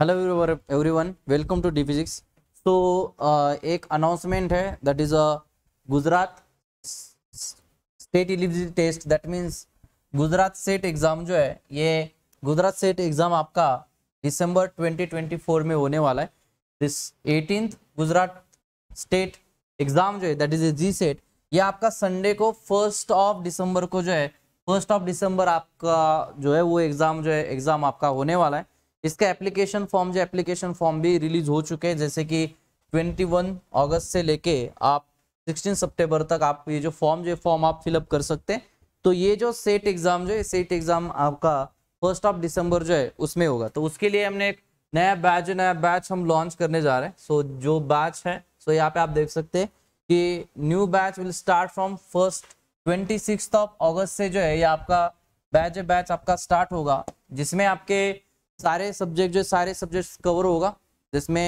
hello one welcome to the physics तो एक announcement है that is a Gujarat state eligibility test that means Gujarat SET exam जो है ये गुजरात सेट एग्ज़ाम आपका दिसंबर 2024 में होने वाला है this eighteen Gujarat state exam जो है that is a G SET ये आपका संडे को फर्स्ट ऑफ दिसंबर को जो है फर्स्ट ऑफ दिसंबर आपका जो है वो एग्ज़ाम जो है एग्ज़ाम आपका होने वाला है इसका एप्लीकेशन फॉर्म जो एप्लीकेशन फॉर्म भी रिलीज हो चुके हैं जैसे कि 21 अगस्त से लेके आप 16 सितंबर तक आप ये जो फॉर्म जो फॉर्म आप फिलअप कर सकते हैं तो ये जो सेट एग्जाम जो है सेट एग्जाम आपका फर्स्ट ऑफ दिसंबर जो है उसमें होगा तो उसके लिए हमने एक नया बैच नया बैच हम लॉन्च करने जा रहे हैं सो जो बैच है सो यहाँ पे आप देख सकते हैं कि new batch will start from first twenty of अगस्त से जो है ये आपका बैच बैच आपका स्टार्ट होगा जिसमें आपके सारे सब्जेक्ट जो है सारे सब्जेक्ट कवर होगा जिसमें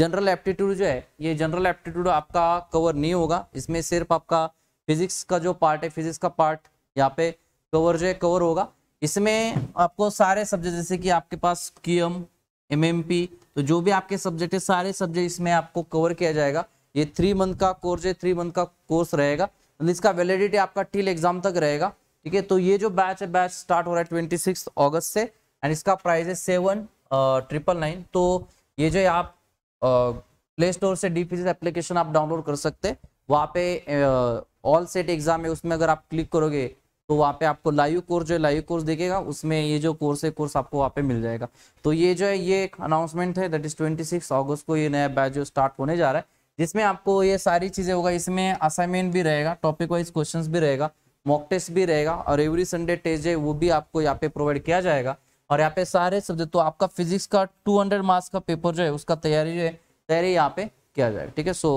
जनरल एप्टीट्यूड जो है ये जनरल एप्टीट्यूड आपका कवर नहीं होगा इसमें सिर्फ आपका फिजिक्स का जो पार्ट है फिजिक्स का पार्ट यहाँ पे कवर जो है कवर होगा इसमें आपको सारे सब्जेक्ट जैसे कि आपके पास क्यूएम एमएमपी तो जो भी आपके सब्जेक्ट है सारे सब्जेक्ट इसमें आपको कवर किया जाएगा ये थ्री मंथ का कोर्स है थ्री मंथ का कोर्स रहेगा मतलब इसका वैलिडिटी आपका टिल एग्जाम तक रहेगा ठीक है तो ये जो बैच है बैच स्टार्ट हो रहा है ट्वेंटी सिक्स अगस्त से एंड इसका प्राइस है सेवन ट्रिपल नाइन तो ये जो है आप प्ले uh, स्टोर से डी एप्लीकेशन आप डाउनलोड कर सकते हैं वहाँ पे ऑल सेट एग्जाम है उसमें अगर आप क्लिक करोगे तो वहाँ पे आपको लाइव कोर्स जो है लाइव कोर्स देखेगा उसमें ये जो कोर्स है कोर्स आपको वहाँ पे मिल जाएगा तो ये जो है ये एक अनाउंसमेंट है दैट इज ट्वेंटी सिक्स अगस्त को ये नया बैच जो स्टार्ट होने जा रहा है जिसमें आपको ये सारी चीज़ें होगा इसमें असाइनमेंट भी रहेगा टॉपिक वाइज क्वेश्चन भी रहेगा मॉक टेस्ट भी रहेगा और एवरी संडे टेस्ट है वो भी आपको यहाँ पे प्रोवाइड किया जाएगा और यहाँ पे सारे सब्जेक्ट तो आपका फिजिक्स का 200 मार्क्स का पेपर जो है उसका तैयारी जो है तैयारी यहाँ पे किया जाएगा ठीक है सो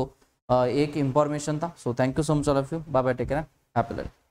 एक इंफॉर्मेशन था so thank you so much all of you bye bye take care happy life